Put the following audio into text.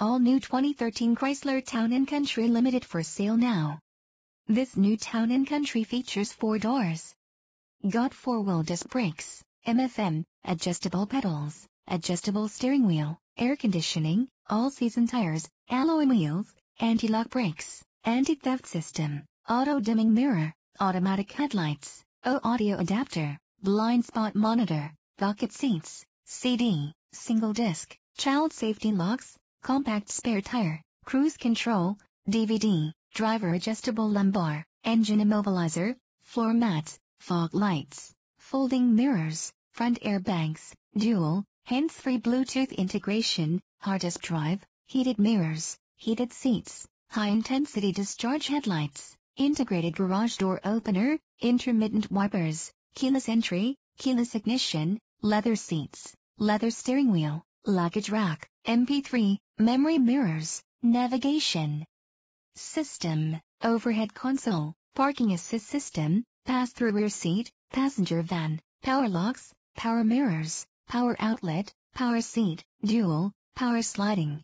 all new 2013 Chrysler Town and Country Limited for sale now. This new Town and Country features four doors. Got four-wheel disc brakes, MFM, adjustable pedals, adjustable steering wheel, air conditioning, all-season tires, alloy wheels, anti-lock brakes, anti-theft system, auto-dimming mirror, automatic headlights, O-audio adapter, blind spot monitor, bucket seats, CD, single disc, child safety locks, compact spare tire, cruise control, DVD, driver adjustable lumbar, engine immobilizer, floor mats, fog lights, folding mirrors, front airbags, dual, hands-free Bluetooth integration, hard disk drive, heated mirrors, heated seats, high-intensity discharge headlights, integrated garage door opener, intermittent wipers, keyless entry, keyless ignition, leather seats, leather steering wheel, luggage rack, MP3, memory mirrors, navigation system, overhead console, parking assist system, pass-through rear seat, passenger van, power locks, power mirrors, power outlet, power seat, dual, power sliding,